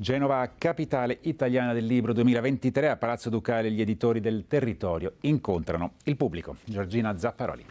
Genova, capitale italiana del libro 2023, a Palazzo Ducale gli editori del territorio incontrano il pubblico. Giorgina Zapparoli.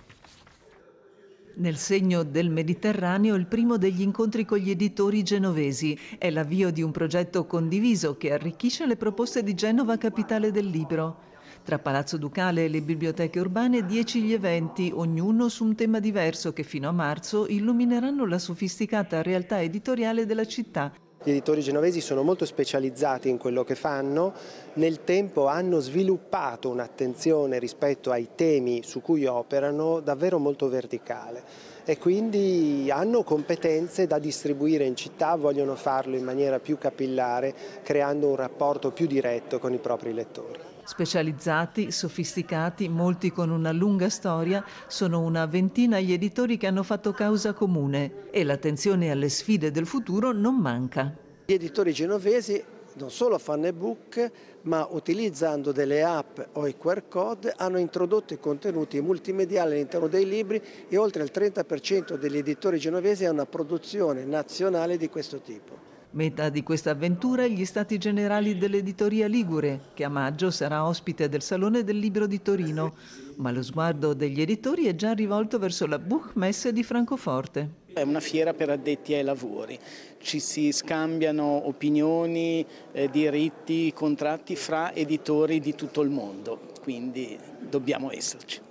Nel segno del Mediterraneo il primo degli incontri con gli editori genovesi è l'avvio di un progetto condiviso che arricchisce le proposte di Genova, capitale del libro. Tra Palazzo Ducale e le biblioteche urbane, dieci gli eventi, ognuno su un tema diverso che fino a marzo illumineranno la sofisticata realtà editoriale della città gli editori genovesi sono molto specializzati in quello che fanno, nel tempo hanno sviluppato un'attenzione rispetto ai temi su cui operano davvero molto verticale e quindi hanno competenze da distribuire in città, vogliono farlo in maniera più capillare, creando un rapporto più diretto con i propri lettori. Specializzati, sofisticati, molti con una lunga storia, sono una ventina gli editori che hanno fatto causa comune e l'attenzione alle sfide del futuro non manca. Gli editori genovesi non solo fanno ebook, ma utilizzando delle app o i QR code hanno introdotto i contenuti multimediali all'interno dei libri e oltre il 30% degli editori genovesi ha una produzione nazionale di questo tipo. Meta di questa avventura gli Stati Generali dell'Editoria Ligure, che a maggio sarà ospite del Salone del Libro di Torino, ma lo sguardo degli editori è già rivolto verso la Buchmesse di Francoforte. È una fiera per addetti ai lavori, ci si scambiano opinioni, eh, diritti, contratti fra editori di tutto il mondo, quindi dobbiamo esserci.